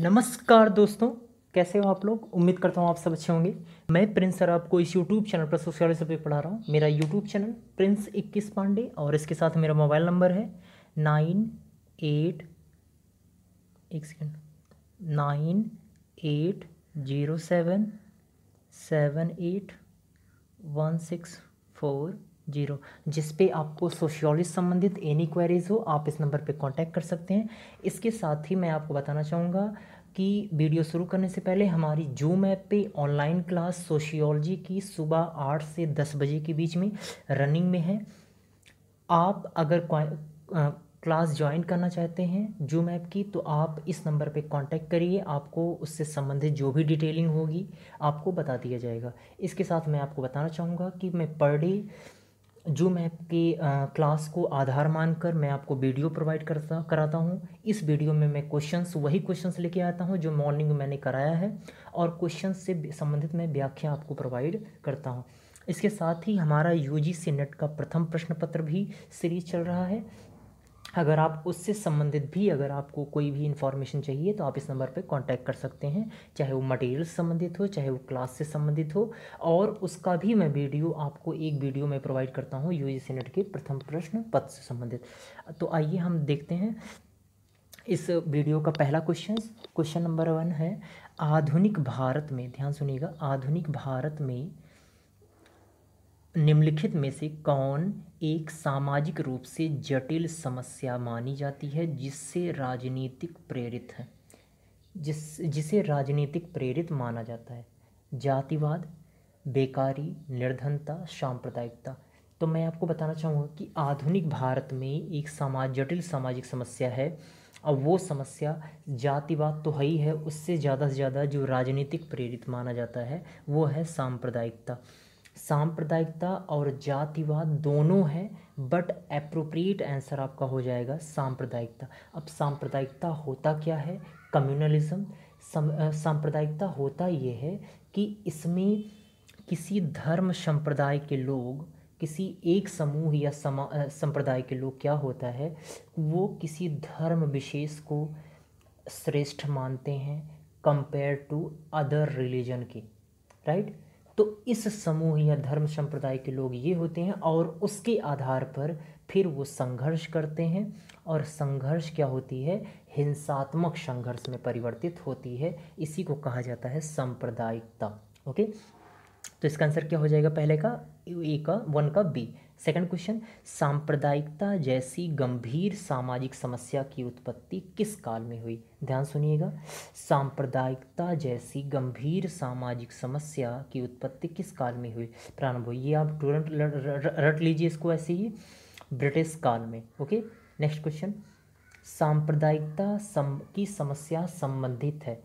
नमस्कार दोस्तों कैसे हो आप लोग उम्मीद करता हूँ आप सब अच्छे होंगे मैं प्रिंस सर आपको इस यूट्यूब चैनल पर सोशल सब्जेक्ट पढ़ा रहा हूँ मेरा यूट्यूब चैनल प्रिंस इक्कीस पांडे और इसके साथ मेरा मोबाइल नंबर है नाइन एट एक second nine eight zero seven seven eight one six four zero जिस पे आपको सोशियोलॉजी संबंधित एनी क्वेरीज हो आप इस नंबर पे कांटेक्ट कर सकते हैं इसके साथ ही मैं आपको बताना चाहूँगा कि वीडियो शुरू करने से पहले हमारी जूम ऐप पे ऑनलाइन क्लास सोशियोलॉजी की सुबह आठ से दस बजे के बीच में रनिंग में है आप अगर क्लास ज्वाइन करना चाहते हैं जूम ऐप की तो आप इस नंबर पे कांटेक्ट करिए आपको उससे संबंधित जो भी डिटेलिंग होगी आपको बता दिया जाएगा इसके साथ मैं आपको बताना चाहूँगा कि मैं पर डे जूम ऐप की क्लास को आधार मानकर मैं आपको वीडियो प्रोवाइड करता कराता हूँ इस वीडियो में मैं क्वेश्चंस वही क्वेश्चंस लेके आता हूँ जो मॉर्निंग में मैंने कराया है और क्वेश्चन से संबंधित मैं व्याख्या आपको प्रोवाइड करता हूँ इसके साथ ही हमारा यू जी नेट का प्रथम प्रश्न पत्र भी सीरीज चल रहा है अगर आप उससे संबंधित भी अगर आपको कोई भी इन्फॉर्मेशन चाहिए तो आप इस नंबर पर कॉन्टैक्ट कर सकते हैं चाहे वो मटेरियल से संबंधित हो चाहे वो क्लास से संबंधित हो और उसका भी मैं वीडियो आपको एक वीडियो में प्रोवाइड करता हूँ यू जी के प्रथम प्रश्न पद से संबंधित तो आइए हम देखते हैं इस वीडियो का पहला क्वेश्चन क्वेश्चन नंबर वन है आधुनिक भारत में ध्यान सुनिएगा आधुनिक भारत में निम्नलिखित में से कौन एक सामाजिक रूप से जटिल समस्या मानी जाती है जिससे राजनीतिक प्रेरित है जिस जिसे राजनीतिक प्रेरित माना जाता है जातिवाद बेकारी निर्धनता सांप्रदायिकता तो मैं आपको बताना चाहूँगा कि आधुनिक भारत में एक समाज जटिल सामाजिक समस्या है और वो समस्या जातिवाद तो है ही है उससे ज़्यादा से ज़्यादा जो राजनीतिक प्रेरित माना जाता है वो है सांप्रदायिकता सांप्रदायिकता और जातिवाद दोनों है बट अप्रोप्रिएट आंसर आपका हो जाएगा सांप्रदायिकता अब सांप्रदायिकता होता क्या है कम्युनलिज्म सांप्रदायिकता होता ये है कि इसमें किसी धर्म संप्रदाय के लोग किसी एक समूह या संप्रदाय के लोग क्या होता है वो किसी धर्म विशेष को श्रेष्ठ मानते हैं कंपेयर टू अदर रिलीजन के राइट right? तो इस समूह या धर्म संप्रदाय के लोग ये होते हैं और उसके आधार पर फिर वो संघर्ष करते हैं और संघर्ष क्या होती है हिंसात्मक संघर्ष में परिवर्तित होती है इसी को कहा जाता है सांप्रदायिकता ओके तो इसका आंसर क्या हो जाएगा पहले का ए का वन का बी सेकंड क्वेश्चन सांप्रदायिकता जैसी गंभीर सामाजिक समस्या की उत्पत्ति किस काल में हुई ध्यान सुनिएगा सांप्रदायिकता जैसी गंभीर सामाजिक समस्या की उत्पत्ति किस काल में हुई प्रारंभ हुई ये आप तुरंत रट लीजिए इसको ऐसे ही ब्रिटिश काल में ओके नेक्स्ट क्वेश्चन सांप्रदायिकता सम, की समस्या संबंधित है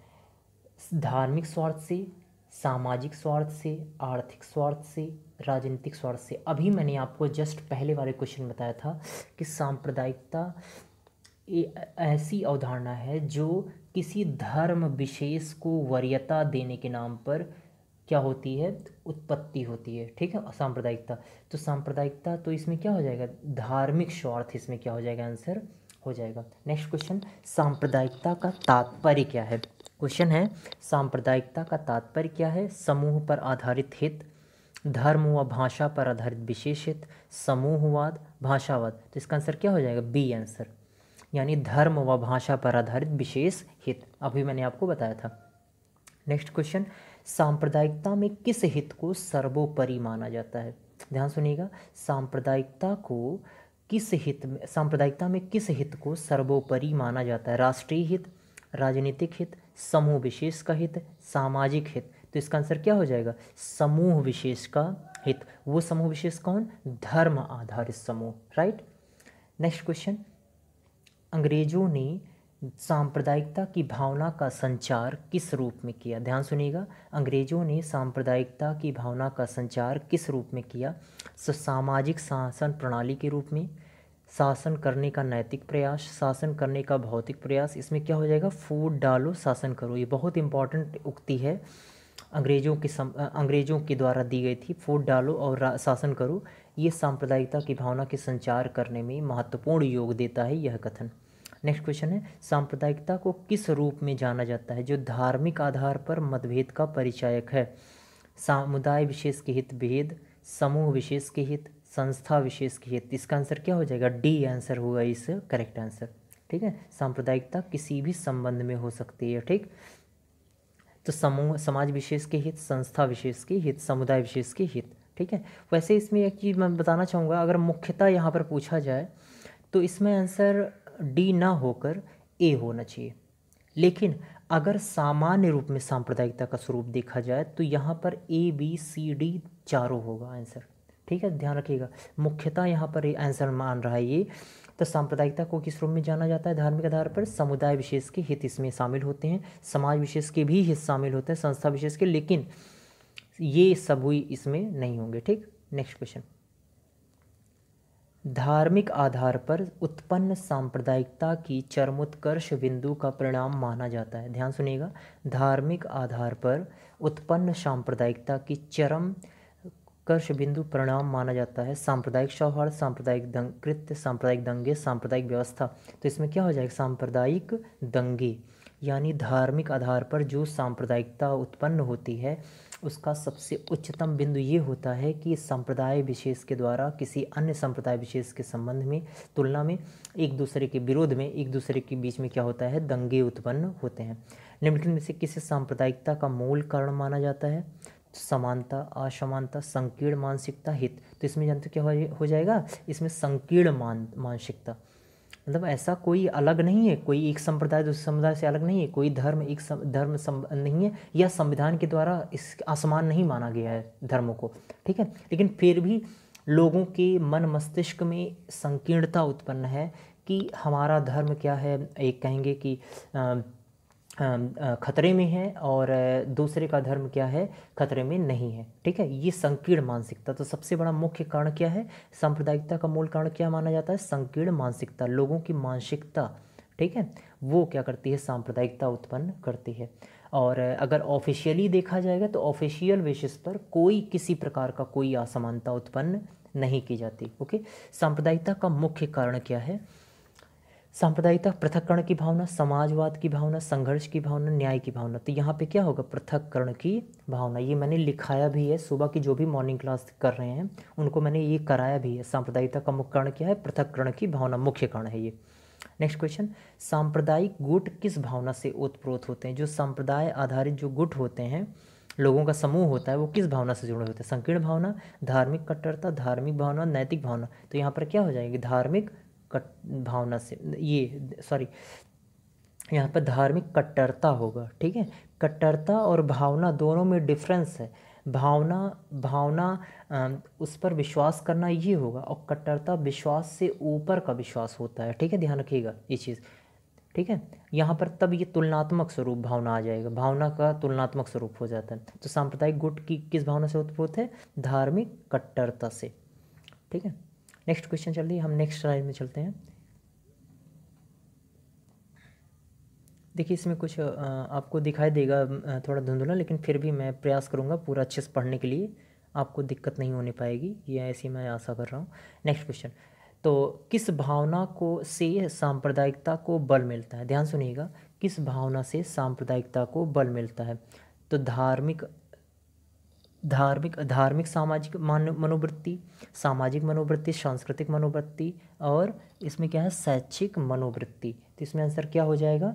धार्मिक स्वार्थ से सामाजिक स्वार्थ से आर्थिक स्वार्थ से राजनीतिक स्वार्थ से अभी मैंने आपको जस्ट पहले वाले क्वेश्चन बताया था कि सांप्रदायिकता ऐसी अवधारणा है जो किसी धर्म विशेष को वरीयता देने के नाम पर क्या होती है उत्पत्ति होती है ठीक है सांप्रदायिकता तो सांप्रदायिकता तो इसमें क्या हो जाएगा धार्मिक स्वार्थ इसमें क्या हो जाएगा आंसर हो जाएगा नेक्स्ट क्वेश्चन सांप्रदायिकता का तात्पर्य क्या है क्वेश्चन है सांप्रदायिकता का तात्पर्य क्या है समूह पर आधारित हित धर्म हुआ भाषा पर आधारित विशेषित समूहवाद भाषावाद तो इसका आंसर क्या हो जाएगा बी आंसर यानी धर्म व भाषा पर आधारित विशेष हित अभी मैंने आपको बताया था नेक्स्ट क्वेश्चन सांप्रदायिकता में किस हित को सर्वोपरि माना जाता है ध्यान सुनिएगा सांप्रदायिकता को किस हित में सांप्रदायिकता में किस हित को सर्वोपरि माना जाता है राष्ट्रीय हित राजनीतिक हित समूह विशेष का हित सामाजिक हित तो इसका आंसर क्या हो जाएगा समूह विशेष का हित वो समूह विशेष कौन धर्म आधारित समूह राइट नेक्स्ट क्वेश्चन अंग्रेजों ने सांप्रदायिकता की भावना का संचार किस रूप में किया ध्यान सुनिएगा अंग्रेजों ने सांप्रदायिकता की भावना का संचार किस रूप में किया सामाजिक शासन प्रणाली के रूप में शासन करने का नैतिक प्रयास शासन करने का भौतिक प्रयास इसमें क्या हो जाएगा फूड डालो शासन करो ये बहुत इंपॉर्टेंट उक्ति है अंग्रेज़ों के सम अंग्रेज़ों के द्वारा दी गई थी फूट डालो और शासन करो ये सांप्रदायिकता की भावना के संचार करने में महत्वपूर्ण योग देता है यह कथन नेक्स्ट क्वेश्चन है सांप्रदायिकता को किस रूप में जाना जाता है जो धार्मिक आधार पर मतभेद का परिचायक है समुदाय विशेष के हित भेद समूह विशेष के हित संस्था विशेष के हित इसका आंसर क्या हो जाएगा डी आंसर होगा इस करेक्ट आंसर ठीक है सांप्रदायिकता किसी भी संबंध में हो सकती है ठीक तो समूह समाज विशेष के हित संस्था विशेष के हित समुदाय विशेष के हित ठीक है वैसे इसमें एक चीज़ मैं बताना चाहूँगा अगर मुख्यता यहाँ पर पूछा जाए तो इसमें आंसर डी ना होकर ए होना चाहिए लेकिन अगर सामान्य रूप में सांप्रदायिकता का स्वरूप देखा जाए तो यहाँ पर ए बी सी डी चारों होगा आंसर ठीक है ध्यान रखिएगा मुख्यतः यहाँ पर आंसर मान रहा है ये तो सांप्रदायिकता को किस रूप में जाना जाता है धार्मिक आधार पर समुदाय विशेष के हित इसमें शामिल होते हैं समाज विशेष के भी हित शामिल होते हैं संस्था विशेष के लेकिन ये सब हुई इसमें नहीं होंगे ठीक नेक्स्ट क्वेश्चन धार्मिक आधार पर उत्पन्न सांप्रदायिकता की चरमोत्कर्ष बिंदु का परिणाम माना जाता है ध्यान सुनिएगा धार्मिक आधार पर उत्पन्न सांप्रदायिकता की चरम कर्ष बिंदु परिणाम माना जाता है सांप्रदायिक सौहार्द सांप्रदायिक दंग कृत्य सांप्रदायिक दंगे सांप्रदायिक व्यवस्था तो इसमें क्या हो जाएगा सांप्रदायिक दंगे यानी धार्मिक आधार पर जो सांप्रदायिकता उत्पन्न होती है उसका सबसे उच्चतम बिंदु ये होता है कि संप्रदाय विशेष के द्वारा किसी अन्य संप्रदाय विशेष के संबंध में तुलना में एक दूसरे के विरोध में एक दूसरे के बीच में क्या होता है दंगे उत्पन्न होते हैं निम्नलिखित में से किसी सांप्रदायिकता का मूल कारण माना जाता है समानता असमानता संकीर्ण मानसिकता हित तो इसमें जानते क्या हो जाएगा इसमें संकीर्ण मान मानसिकता मतलब ऐसा कोई अलग नहीं है कोई एक संप्रदाय दूसरे समुदाय से अलग नहीं है कोई धर्म एक सम, धर्म सम, नहीं है या संविधान के द्वारा इस आसमान नहीं माना गया है धर्मों को ठीक है लेकिन फिर भी लोगों के मन मस्तिष्क में संकीर्णता उत्पन्न है कि हमारा धर्म क्या है एक कहेंगे कि आ, खतरे में है और दूसरे का धर्म क्या है खतरे में नहीं है ठीक है ये संकीर्ण मानसिकता तो सबसे बड़ा मुख्य कारण क्या है सांप्रदायिकता का मूल कारण क्या माना जाता है संकीर्ण मानसिकता लोगों की मानसिकता ठीक है वो क्या करती है सांप्रदायिकता उत्पन्न करती है और अगर ऑफिशियली देखा जाएगा तो ऑफिशियल बेसिस पर कोई किसी प्रकार का कोई असमानता उत्पन्न नहीं की जाती ओके सांप्रदायिकता का मुख्य कारण क्या है सांप्रदायिकता पृथककरण की भावना समाजवाद की भावना संघर्ष की भावना न्याय की भावना तो यहाँ पे क्या होगा पृथककरण की भावना ये मैंने लिखाया भी है सुबह की जो भी मॉर्निंग क्लास कर रहे हैं उनको मैंने ये कराया भी है सांप्रदायिकता का मुख्य कारण क्या है पृथककरण की भावना मुख्य कारण है ये नेक्स्ट क्वेश्चन सांप्रदायिक गुट किस भावना से ओतप्रोत होते हैं जो संप्रदाय आधारित जो गुट होते हैं लोगों का समूह होता है वो किस भावना से जुड़े होते हैं संकीर्ण भावना धार्मिक कट्टरता धार्मिक भावना नैतिक भावना तो यहाँ पर क्या हो जाएगी धार्मिक कट भावना से ये सॉरी यहाँ पर धार्मिक कट्टरता होगा ठीक है कट्टरता और भावना दोनों में डिफरेंस है भावना भावना उस पर विश्वास करना ये होगा और कट्टरता विश्वास से ऊपर का विश्वास होता है ठीक है ध्यान रखिएगा ये चीज़ ठीक है यहाँ पर तब ये तुलनात्मक स्वरूप भावना आ जाएगा भावना का तुलनात्मक स्वरूप हो जाता है तो सांप्रदायिक गुट की किस भावना से उत्पन्न है धार्मिक कट्टरता से ठीक है नेक्स्ट क्वेश्चन चल रही हम नेक्स्ट स्लाइड में चलते हैं देखिए इसमें कुछ आपको दिखाई देगा थोड़ा धुंधला लेकिन फिर भी मैं प्रयास करूँगा पूरा अच्छे से पढ़ने के लिए आपको दिक्कत नहीं होने पाएगी ये ऐसी मैं आशा कर रहा हूँ नेक्स्ट क्वेश्चन तो किस भावना को से सांप्रदायिकता को बल मिलता है ध्यान सुनिएगा किस भावना से सांप्रदायिकता को बल मिलता है तो धार्मिक धार्मिक धार्मिक सामाजिक मनोवृत्ति सामाजिक मनोवृत्ति सांस्कृतिक मनोवृत्ति और इसमें क्या है शैक्षिक मनोवृत्ति तो इसमें आंसर क्या हो जाएगा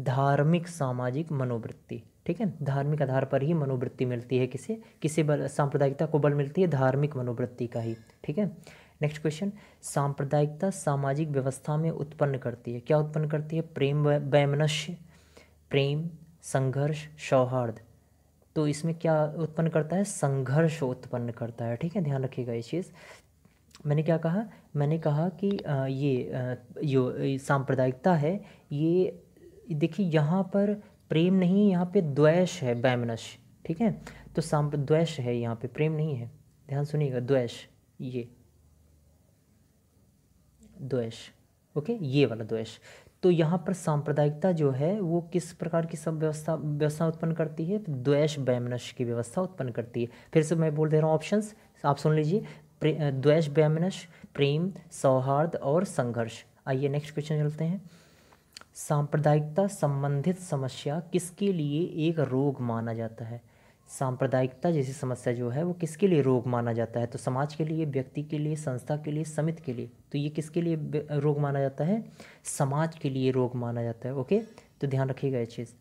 धार्मिक सामाजिक मनोवृत्ति ठीक है धार्मिक आधार पर ही मनोवृत्ति मिलती है किसे किसी बल सांप्रदायिकता को बल मिलती है धार्मिक मनोवृत्ति का ही ठीक है नेक्स्ट क्वेश्चन सांप्रदायिकता सामाजिक व्यवस्था में उत्पन्न करती है क्या उत्पन्न करती है प्रेम वैमनस्य प्रेम संघर्ष सौहार्द तो इसमें क्या उत्पन्न करता है संघर्ष उत्पन्न करता है ठीक है ध्यान रखिएगा ये चीज़ मैंने क्या कहा मैंने कहा कि ये जो सांप्रदायिकता है ये देखिए यहाँ पर प्रेम नहीं यहाँ पे द्वेष है बैमनश ठीक है तो सांप द्वैश है यहाँ पे प्रेम नहीं है ध्यान सुनिएगा द्वैश ये द्वैश ओके ये वाला द्वेष तो यहाँ पर सांप्रदायिकता जो है वो किस प्रकार की सब व्यवस्था व्यवस्था उत्पन्न करती है तो द्वैश बैमनश की व्यवस्था उत्पन्न करती है फिर से मैं बोल दे रहा हूँ ऑप्शंस आप सुन लीजिए द्वैश बैमनश प्रेम सौहार्द और संघर्ष आइए नेक्स्ट क्वेश्चन चलते हैं सांप्रदायिकता संबंधित समस्या किसके लिए एक रोग माना जाता है सांप्रदायिकता जैसी समस्या जो है वो किसके लिए रोग माना जाता है तो समाज के लिए व्यक्ति के लिए संस्था के लिए समिति के लिए तो ये किसके लिए रोग माना जाता है समाज के लिए रोग माना जाता है ओके तो ध्यान रखिएगा ये चीज़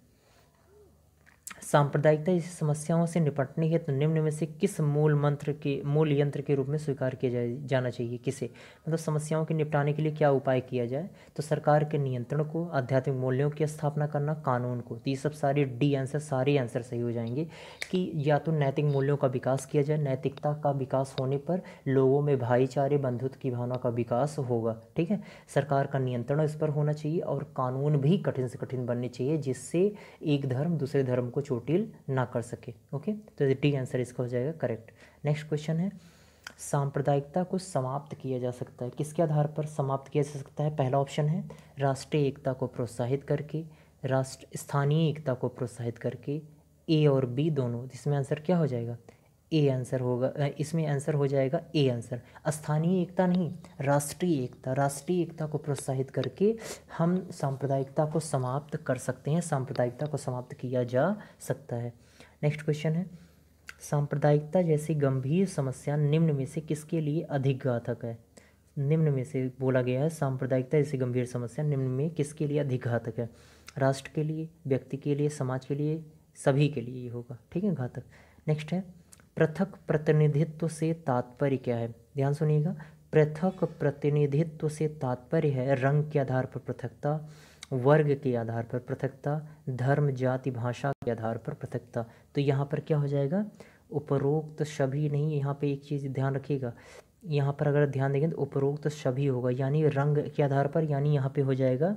सांप्रदायिकता जैसी समस्याओं से निपटने के तो निम्न में से किस मूल मंत्र के मूल यंत्र के रूप में स्वीकार किया जाए जाना चाहिए किसे मतलब समस्याओं के निपटाने के लिए क्या उपाय किया जाए तो सरकार के नियंत्रण को आध्यात्मिक मूल्यों की स्थापना करना कानून को तो ये सब सारे डी आंसर सारे आंसर सही हो जाएंगे कि या तो नैतिक मूल्यों का विकास किया जाए नैतिकता का विकास होने पर लोगों में भाईचारे बंधुत्व की भावना का विकास होगा ठीक है सरकार का नियंत्रण इस पर होना चाहिए और कानून भी कठिन से कठिन बनने चाहिए जिससे एक धर्म दूसरे धर्म को चोटिल ना कर सके ओके तो डी आंसर इसका हो जाएगा करेक्ट नेक्स्ट क्वेश्चन है सांप्रदायिकता को समाप्त किया जा सकता है किसके आधार पर समाप्त किया जा सकता है पहला ऑप्शन है राष्ट्रीय एकता को प्रोत्साहित करके राष्ट्र स्थानीय एकता को प्रोत्साहित करके ए और बी दोनों जिसमें आंसर क्या हो जाएगा ए आंसर होगा इसमें आंसर हो जाएगा ए आंसर स्थानीय एकता नहीं राष्ट्रीय एकता राष्ट्रीय एकता को प्रोत्साहित करके हम सांप्रदायिकता को समाप्त कर सकते हैं सांप्रदायिकता को समाप्त किया जा सकता है नेक्स्ट क्वेश्चन है सांप्रदायिकता जैसी गंभीर समस्या निम्न में से किसके लिए अधिक घातक है निम्न में से बोला गया है सांप्रदायिकता जैसी गंभीर समस्या निम्न में किसके लिए अधिक घातक है राष्ट्र के लिए व्यक्ति के लिए समाज के लिए सभी के लिए ये होगा ठीक है घातक नेक्स्ट है पृथक प्रतिनिधित्व से तात्पर्य क्या है ध्यान सुनिएगा पृथक प्रतिनिधित्व से तात्पर्य है रंग के आधार पर पृथकता वर्ग के आधार पर पृथकता धर्म जाति भाषा के आधार पर पृथकता तो यहाँ पर क्या हो जाएगा उपरोक्त सभी नहीं यहाँ पे एक चीज़ ध्यान रखिएगा यहाँ पर अगर ध्यान देंगे तो उपरोक्त सभी होगा यानी रंग के आधार पर यानी यहाँ पे हो जाएगा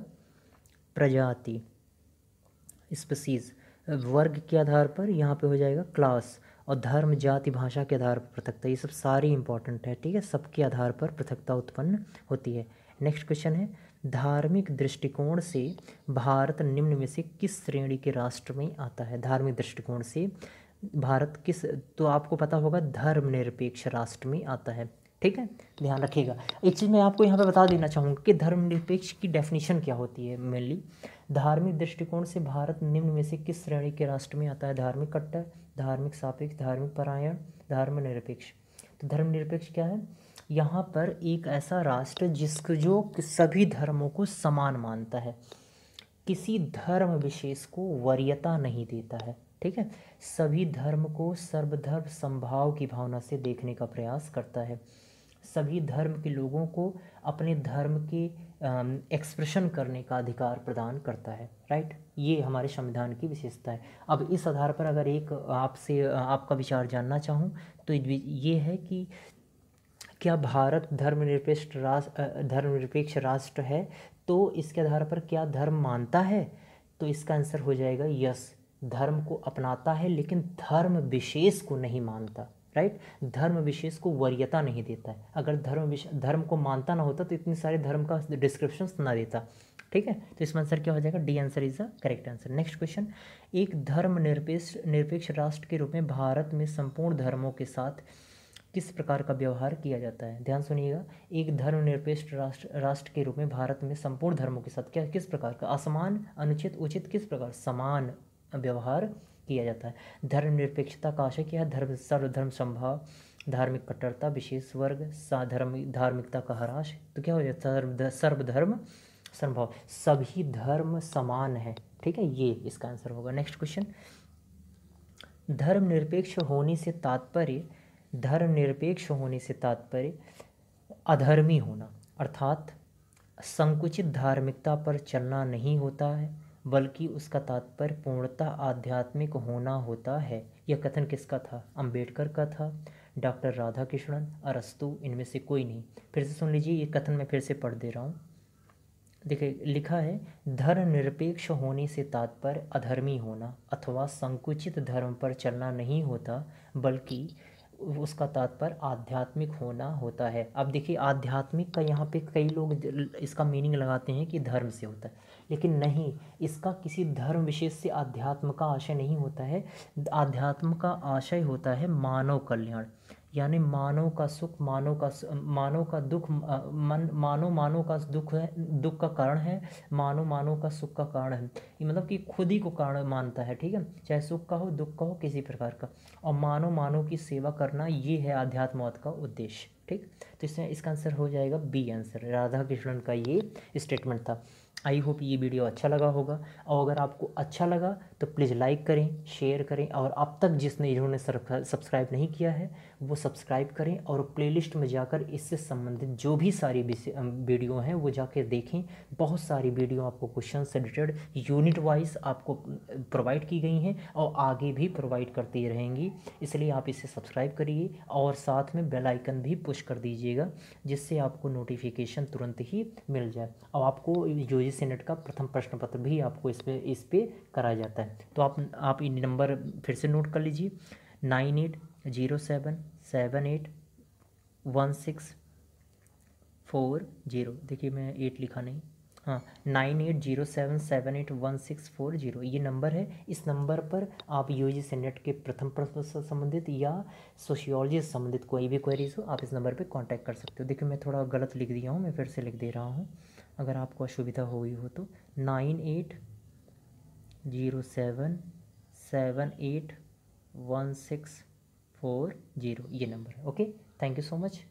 प्रजाति स्पीसीज वर्ग के आधार पर यहाँ पे हो जाएगा क्लास और धर्म जाति भाषा के आधार पर पृथकता ये सब सारी इंपॉर्टेंट है ठीक है सबके आधार पर पृथकता उत्पन्न होती है नेक्स्ट क्वेश्चन है धार्मिक दृष्टिकोण से भारत निम्न में से किस श्रेणी के राष्ट्र में आता है धार्मिक दृष्टिकोण से भारत किस तो आपको पता होगा धर्मनिरपेक्ष राष्ट्र में आता है ठीक है ध्यान रखिएगा एक चीज़ मैं आपको यहाँ पे बता देना चाहूँगा कि धर्मनिरपेक्ष की डेफिनेशन क्या होती है मेनली धार्मिक दृष्टिकोण से भारत निम्न में से किस श्रेणी के राष्ट्र में आता है धार्मिक कट्टर धार्मिक सापेक्ष धार्मिक परायण धर्मनिरपेक्ष तो धर्मनिरपेक्ष क्या है यहाँ पर एक ऐसा राष्ट्र जिसको जो सभी धर्मों को समान मानता है किसी धर्म विशेष को वरीयता नहीं देता है ठीक है सभी धर्म को सर्वधर्म संभाव की भावना से देखने का प्रयास करता है सभी धर्म के लोगों को अपने धर्म के एक्सप्रेशन करने का अधिकार प्रदान करता है राइट ये हमारे संविधान की विशेषता है अब इस आधार पर अगर एक आपसे आपका विचार जानना चाहूँ तो ये है कि क्या भारत धर्मनिरपेक्ष राष्ट्र धर्मनिरपेक्ष राष्ट्र है तो इसके आधार पर क्या धर्म मानता है तो इसका आंसर हो जाएगा यस धर्म को अपनाता है लेकिन धर्म विशेष को नहीं मानता राइट धर्म विशेष को वरीयता नहीं देता है अगर धर्म धर्म को मानता ना होता तो इतने सारे धर्म का डिस्क्रिप्शन ना देता ठीक है तो इसमें आंसर क्या हो जाएगा D answer is the correct answer next question एक धर्म निरपेक्ष निरपेक्ष राष्ट्र के रूप में भारत में संपूर्ण धर्मों के साथ किस प्रकार का व्यवहार किया जाता है ध्यान सुनिएगा एक धर्मनिरपेक्ष राष्ट्र राष्ट्र के रूप में भारत में संपूर्ण धर्मों के साथ क्या किस प्रकार का असमान अनुचित उचित किस प्रकार समान व्यवहार किया जाता है धर्मनिरपेक्षता का आशय क्या है धर्म सर्वधर्म संभाव धार्मिक कट्टरता विशेष वर्ग साधर्म धार्मिकता का हराश तो क्या हो जाता है सर्वधर्म संभव सभी धर्म समान है ठीक है ये इसका आंसर होगा नेक्स्ट क्वेश्चन धर्मनिरपेक्ष होने से तात्पर्य धर्मनिरपेक्ष होने से तात्पर्य अधर्मी होना अर्थात संकुचित धार्मिकता पर चलना नहीं होता है बल्कि उसका तात्पर्य पूर्णतः आध्यात्मिक होना होता है यह कथन किसका था अंबेडकर का था डॉक्टर राधा कृष्णन अरस्तु इनमें से कोई नहीं फिर से सुन लीजिए ये कथन मैं फिर से पढ़ दे रहा हूँ देखिए लिखा है धर्मनिरपेक्ष होने से तात्पर्य अधर्मी होना अथवा संकुचित धर्म पर चलना नहीं होता बल्कि उसका तात्पर्य आध्यात्मिक होना होता है अब देखिए आध्यात्मिक का यहाँ पे कई लोग इसका मीनिंग लगाते हैं कि धर्म से होता है लेकिन नहीं इसका किसी धर्म विशेष से अध्यात्म का आशय नहीं होता है अध्यात्म का आशय होता है मानव कल्याण यानी मानव का सुख मानव का मानव का दुख मन मानव मानव का दुख है दुख का कारण है मानव मानव का सुख का कारण है ये मतलब कि खुद ही को कारण मानता है ठीक है चाहे सुख का हो दुख का हो किसी प्रकार का और मानव मानव की सेवा करना ये है अध्यात्म का उद्देश्य ठीक तो इसमें इसका आंसर हो जाएगा बी आंसर राधा कृष्णन का ये स्टेटमेंट था आई होप ये वीडियो अच्छा लगा होगा और अगर आपको अच्छा लगा तो प्लीज़ लाइक करें शेयर करें और अब तक जिसने इन्होंने सब्सक्राइब नहीं किया है वो सब्सक्राइब करें और प्लेलिस्ट में जाकर इससे संबंधित जो भी सारी वीडियो हैं वो जाके देखें बहुत सारी वीडियो आपको क्वेश्चन से रिलेटेड यूनिट वाइज आपको प्रोवाइड की गई हैं और आगे भी प्रोवाइड करती रहेंगी इसलिए आप इसे सब्सक्राइब करिए और साथ में बेल आइकन भी पुश कर दीजिएगा जिससे आपको नोटिफिकेशन तुरंत ही मिल जाए और आपको यू जी नेट का प्रथम प्रश्न पत्र भी आपको इस पर इस पर कराया जाता है तो आप आप इन नंबर फिर से नोट कर लीजिए nine eight zero seven seven eight one six four zero देखिए मैं एट लिखा नहीं हाँ nine eight zero seven seven eight one six four zero ये नंबर है इस नंबर पर आप यू जी सी नेट के प्रथम प्रश्न से संबंधित या सोशियोलॉजी से संबंधित कोई भी क्वेरीज हो आप इस नंबर पर कांटेक्ट कर सकते हो देखिए मैं थोड़ा गलत लिख दिया हूँ मैं फिर से लिख दे रहा हूँ अगर आपको असुविधा हुई हो तो nine eight zero seven seven eight one six four zero ये नंबर है okay thank you so much